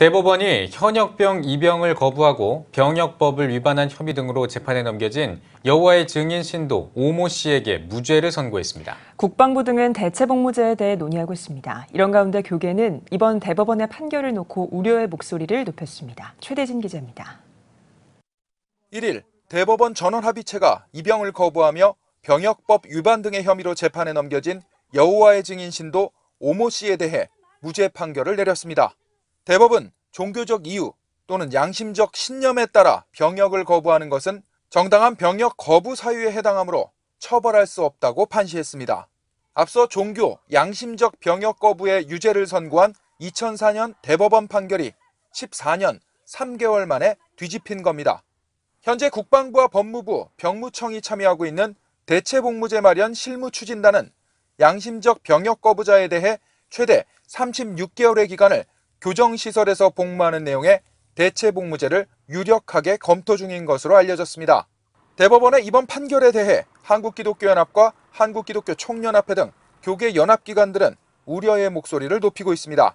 대법원이 현역병 입영을 거부하고 병역법을 위반한 혐의 등으로 재판에 넘겨진 여호와의 증인 신도 오모 씨에게 무죄를 선고했습니다. 국방부 등은 대체복무제에 대해 논의하고 있습니다. 이런 가운데 교계는 이번 대법원의 판결을 놓고 우려의 목소리를 높였습니다. 최대진 기자입니다. 1일 대법원 전원합의체가 입영을 거부하며 병역법 위반 등의 혐의로 재판에 넘겨진 여호와의 증인 신도 오모 씨에 대해 무죄 판결을 내렸습니다. 대법은 종교적 이유 또는 양심적 신념에 따라 병역을 거부하는 것은 정당한 병역 거부 사유에 해당하므로 처벌할 수 없다고 판시했습니다. 앞서 종교 양심적 병역 거부의 유죄를 선고한 2004년 대법원 판결이 14년 3개월 만에 뒤집힌 겁니다. 현재 국방부와 법무부, 병무청이 참여하고 있는 대체복무제 마련 실무 추진단은 양심적 병역 거부자에 대해 최대 36개월의 기간을 교정시설에서 복무하는 내용의 대체 복무제를 유력하게 검토 중인 것으로 알려졌습니다. 대법원의 이번 판결에 대해 한국기독교연합과 한국기독교총연합회 등 교계 연합기관들은 우려의 목소리를 높이고 있습니다.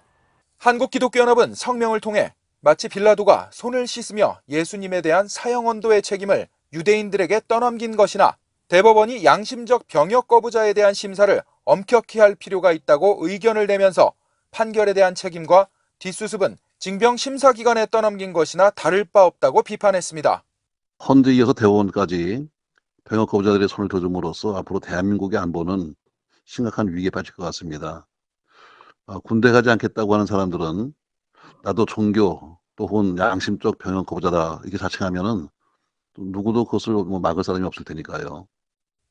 한국기독교연합은 성명을 통해 마치 빌라도가 손을 씻으며 예수님에 대한 사형 언도의 책임을 유대인들에게 떠넘긴 것이나 대법원이 양심적 병역 거부자에 대한 심사를 엄격히 할 필요가 있다고 의견을 내면서 판결에 대한 책임과 뒷수습은 징병 심사 기관에 떠넘긴 것이나 다를 바 없다고 비판했습니다. 헌재에서 대원까지 병역 거부자들의 손을 들어으로써 앞으로 대한민국의 안보는 심각한 위기에 빠질 것 같습니다. 아, 군대 가지 않겠다고 하는 사람들은 나도 종교 또는 양심적 병역 거부자다 이렇게 자칭하면 누구도 그것을 뭐 막을 사람이 없을 테니까요.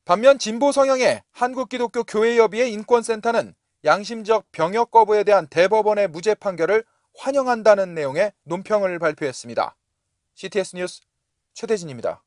반면 진보 성향의 한국기독교 교회협의회 인권센터는 양심적 병역 거부에 대한 대법원의 무죄 판결을 환영한다는 내용의 논평을 발표했습니다. CTS 뉴스 최대진입니다.